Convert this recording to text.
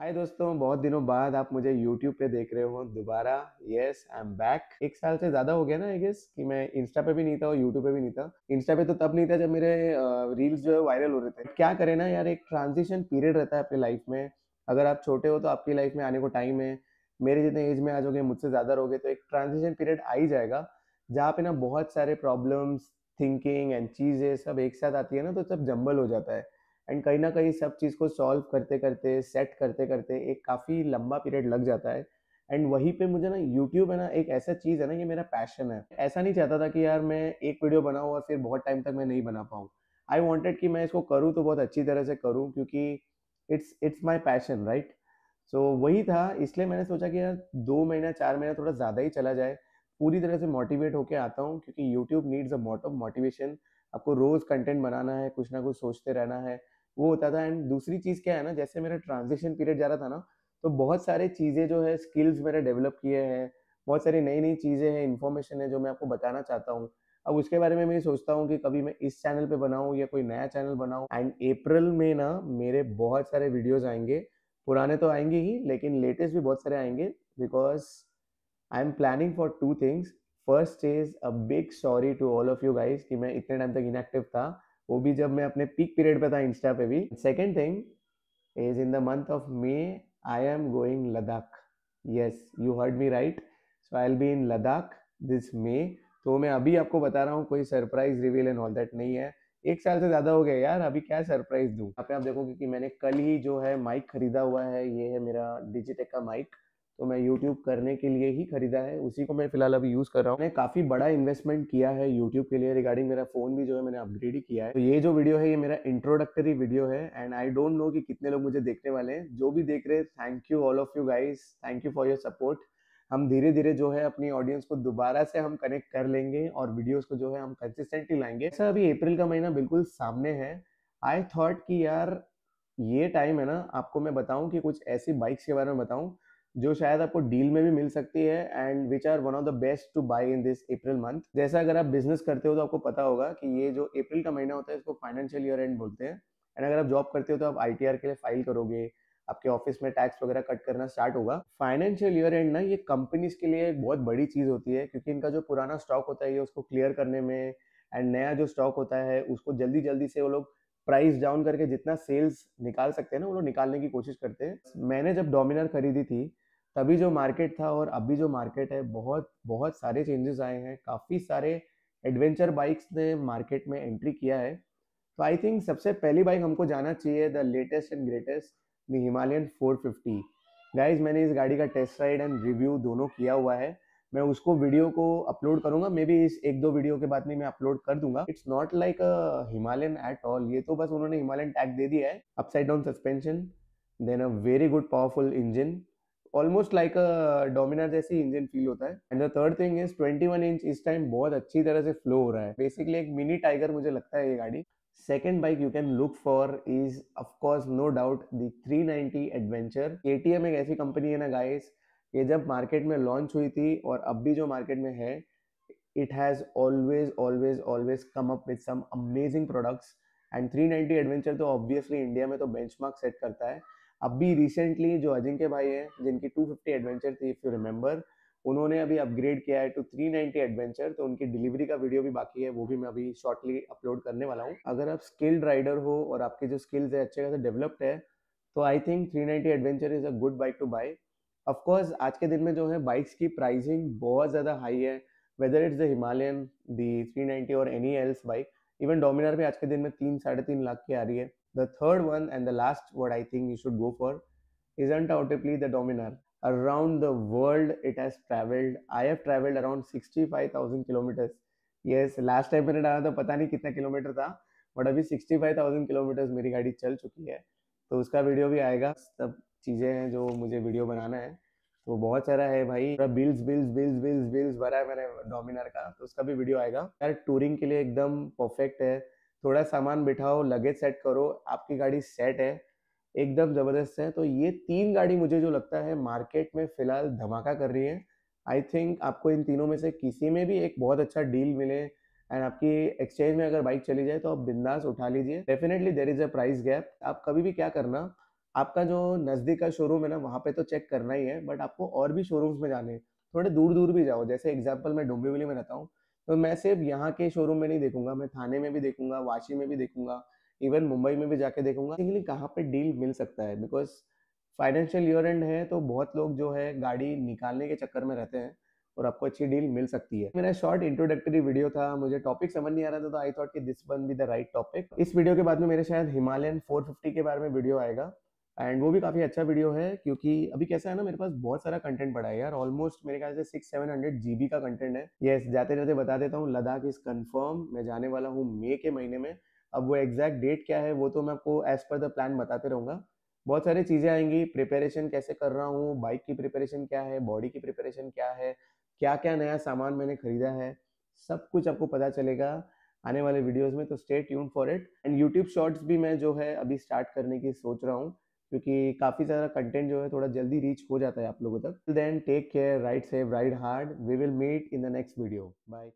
हाय दोस्तों बहुत दिनों बाद आप मुझे यूट्यूब पे देख रहे हो दोबारा यस आई एम बैक एक साल से ज़्यादा हो गया ना आई गेस कि मैं इंस्टा पे भी नहीं था और यूट्यूब पे भी नहीं था इंस्टा पे तो तब नहीं था जब मेरे रील्स जो है वायरल हो रहे थे क्या करें ना यार एक ट्रांजिशन पीरियड रहता है अपनी लाइफ में अगर आप छोटे हो तो आपकी लाइफ में आने को टाइम है मेरे जितने एज में आ जाओगे मुझसे ज़्यादा रहोगे तो एक ट्रांजिशन पीरियड आ ही जाएगा जहाँ पे ना बहुत सारे प्रॉब्लम्स थिंकिंग एंड चीज़ें सब एक साथ आती है ना तो सब जम्बल हो जाता है एंड कहीं ना कहीं सब चीज़ को सॉल्व करते करते सेट करते करते एक काफ़ी लंबा पीरियड लग जाता है एंड वहीं पे मुझे ना यूट्यूब है ना एक ऐसा चीज़ है ना ये मेरा पैशन है ऐसा नहीं चाहता था कि यार मैं एक वीडियो बनाऊँ और फिर बहुत टाइम तक मैं नहीं बना पाऊँ आई वॉन्टेड कि मैं इसको करूँ तो बहुत अच्छी तरह से करूँ क्योंकि it's it's my passion right so वही था इसलिए मैंने सोचा कि यार दो महीना चार महीना थोड़ा ज़्यादा ही चला जाए पूरी तरह से मोटिवेट होके आता हूँ क्योंकि YouTube needs a lot of motivation आपको रोज़ कंटेंट बनाना है कुछ ना कुछ सोचते रहना है वो होता था एंड दूसरी चीज़ क्या है ना जैसे मेरा ट्रांजिशन पीरियड जा रहा था ना तो बहुत सारे चीज़ें जो है स्किल्स मैंने डेवलप किए हैं बहुत सारी नई नई चीज़ें हैं इन्फॉर्मेशन है जो मैं आपको बताना चाहता हूँ अब उसके बारे में मैं सोचता हूँ कि कभी मैं इस चैनल पे बनाऊँ या कोई नया चैनल बनाऊँ एंड अप्रैल में ना मेरे बहुत सारे वीडियोज़ आएंगे पुराने तो आएंगे ही लेकिन लेटेस्ट भी बहुत सारे आएंगे because I am planning for two things first is a big sorry to all of you guys कि मैं इतने टाइम तक इनएक्टिव था वो भी जब मैं अपने पीक पीरियड पे था इंस्टा पे भी second thing is in the month of May I am going Ladakh yes you heard me right so I'll be in Ladakh this May तो मैं अभी आपको बता रहा हूँ कोई surprise reveal and all that नहीं है एक साल से ज़्यादा हो गया यार अभी क्या सरप्राइज दूँ यहाँ पे आप देखोगे कि मैंने कल ही जो है माइक खरीदा हुआ है ये है मेरा डिजिटेक का माइक तो मैं यूट्यूब करने के लिए ही खरीदा है उसी को मैं फिलहाल अभी यूज़ कर रहा हूँ मैंने काफ़ी बड़ा इन्वेस्टमेंट किया है यूट्यूब के लिए रिगार्डिंग मेरा फ़ोन भी जो है मैंने अपग्रेड ही किया है तो ये जो वीडियो है ये मेरा इंट्रोडक्टरी वीडियो है एंड आई डोंट नो कि कितने लोग मुझे देखने वाले हैं जो भी देख रहे हैं thank you all of you guys thank you for your support हम धीरे धीरे जो है अपनी ऑडियंस को दोबारा से हम कनेक्ट कर लेंगे और वीडियोस को जो है हम कंसिस्टेंटली लाएंगे सर अभी अप्रैल का महीना बिल्कुल सामने है आई थॉट कि यार ये टाइम है ना आपको मैं बताऊं कि कुछ ऐसी बाइक्स के बारे में बताऊं जो शायद आपको डील में भी मिल सकती है and which are one of the best to buy in this April month जैसा अगर आप बिजनेस करते हो तो आपको पता होगा कि ये जो अप्रैल का महीना होता है इसको फाइनेंशियल ईयर एंड बोलते हैं एंड अगर आप जॉब करते हो तो आप आई के लिए फाइल करोगे आपके ऑफिस में टैक्स वगैरह कट करना स्टार्ट होगा फाइनेंशियल ईयर एंड ना ये कंपनीज के लिए एक बहुत बड़ी चीज़ होती है क्योंकि इनका जो पुराना स्टॉक होता है ये उसको क्लियर करने में एंड नया जो स्टॉक होता है उसको जल्दी जल्दी से वो लोग प्राइस डाउन करके जितना सेल्स निकाल सकते हैं ना वो लोग निकालने की कोशिश करते हैं मैंने जब डोमिनर खरीदी थी तभी जो मार्केट था और अभी जो मार्केट है बहुत बहुत सारे चेंजेस आए हैं काफ़ी सारे एडवेंचर बाइक्स ने मार्केट में एंट्री किया है तो आई थिंक सबसे पहली बाइक हमको जाना चाहिए the latest and greatest the Himalayan 450 guys मैंने इस गाड़ी का टेस्ट राइड एंड रिव्यू दोनों किया हुआ है मैं उसको वीडियो को अपलोड करूंगा मे बी इस एक दो वीडियो के बाद में मैं अपलोड कर दूंगा it's not like Himalayan at all ये तो बस उन्होंने हिमालयन टैग दे दिया है upside down suspension then a very good powerful engine almost like a Dominar जैसी इंजन फील होता है and the third thing is twenty one inch इस टाइम बहुत अच्छी तरह से फ्लो हो रहा है बेसिकली एक मिनी टाइगर मुझे लगता है ये गाड़ी second bike you can look for is of course no doubt the three ninety adventure 390 T M एक ऐसी कंपनी है ना गाइस ये जब मार्केट में लॉन्च हुई थी और अब भी जो मार्केट में है it has always always always come up with some amazing products and 390 adventure तो ऑब्वियसली इंडिया में तो बेंच सेट करता है अब भी रिसेंटली जो अजिंक्य भाई हैं जिनकी 250 एडवेंचर थी इफ़ यू रिमेंबर उन्होंने अभी अपग्रेड किया है टू तो 390 एडवेंचर तो उनकी डिलीवरी का वीडियो भी बाकी है वो भी मैं अभी शॉर्टली अपलोड करने वाला हूँ अगर आप स्किल्ड राइडर हो और आपके जो स्किल्स है अच्छे खासे डेवलप्ड है तो I think 390 adventure is a good bike to buy of course आज के दिन में जो है बाइक्स की प्राइसिंग बहुत ज़्यादा हाई है whether it's the Himalayan the three ninety और any else bike even Dominar भी आज के दिन में तीन साढ़े तीन लाख की आ रही है the third one and the last word I think you should go for is undoubtably the Dominar around the world it has travelled I have travelled around sixty five thousand kilometres yes last time मैंने डाला था पता नहीं कितना kilometre था but अभी sixty five thousand kilometres मेरी गाड़ी चल चुकी है तो उसका वीडियो भी आएगा सब चीज़ें हैं जो मुझे वीडियो बनाना है तो बहुत सारा है भाई पूरा bills bills bills bills bills भरा है मैंने डोमिनर का तो उसका भी वीडियो आएगा यार टूरिंग के लिए एकदम परफेक्ट है थोड़ा सामान बिठाओ लगेज सेट करो आपकी गाड़ी सेट है एकदम ज़बरदस्त है तो ये तीन गाड़ी मुझे जो लगता है मार्केट में फ़िलहाल धमाका कर रही है आई थिंक आपको इन तीनों में से किसी में भी एक बहुत अच्छा डील मिले एंड आपकी एक्सचेंज में अगर बाइक चली जाए तो आप बिंदास उठा लीजिए definitely there is a price gap आप कभी भी क्या करना आपका जो नज़दीक का शोरूम है ना वहाँ पे तो चेक करना ही है बट आपको और भी शोरूम्स में जाने हैं थोड़े दूर दूर भी जाओ जैसे एग्जाम्पल मैं डोंबिवली में रहता हूँ तो मैं सिर्फ यहाँ के शोरूम में नहीं देखूंगा मैं थाने में भी देखूंगा वाशी में भी देखूंगा इवन मुंबई में भी जाके देखूंगा लेकिन कहाँ पर डील मिल सकता है बिकॉज फाइनेंशियल ईयर एंड है तो बहुत लोग जो है गाड़ी निकालने के चक्कर में रहते हैं और आपको अच्छी डील मिल सकती है मेरा शॉर्ट इंट्रोडक्टरी वीडियो था मुझे टॉपिक समझ नहीं आ रहा था तो आई थॉट कि this one be the right topic इस वीडियो के बाद में मेरे शायद हिमालयन 450 के बारे में वीडियो आएगा एंड वो भी काफ़ी अच्छा वीडियो है क्योंकि अभी कैसा है ना मेरे पास बहुत सारा कंटेंट पड़ा है यार ऑलमोस्ट मेरे ख्याल से six seven hundred G B का कंटेंट है ये yes, जाते जाते बता देता हूँ लद्दाख इज़ कन्फर्म मैं जाने वाला हूँ मे के महीने में अब वो एग्जैक्ट डेट क्या है वो तो मैं आपको एज पर द प्लान बताते रहूँगा बहुत सारी चीज़ें आएंगी प्रिपेरेशन कैसे कर रहा हूँ बाइक की प्रिपेरेशन क्या है बॉडी की प्रिपेरेशन क्या है क्या क्या नया सामान मैंने खरीदा है सब कुछ आपको पता चलेगा आने वाले वीडियोस में तो stay tune for it and YouTube shorts भी मैं जो है अभी स्टार्ट करने की सोच रहा हूँ क्योंकि काफ़ी सारा कंटेंट जो है थोड़ा जल्दी रीच हो जाता है आप लोगों तक then take care right save right hard we will meet in the next video bye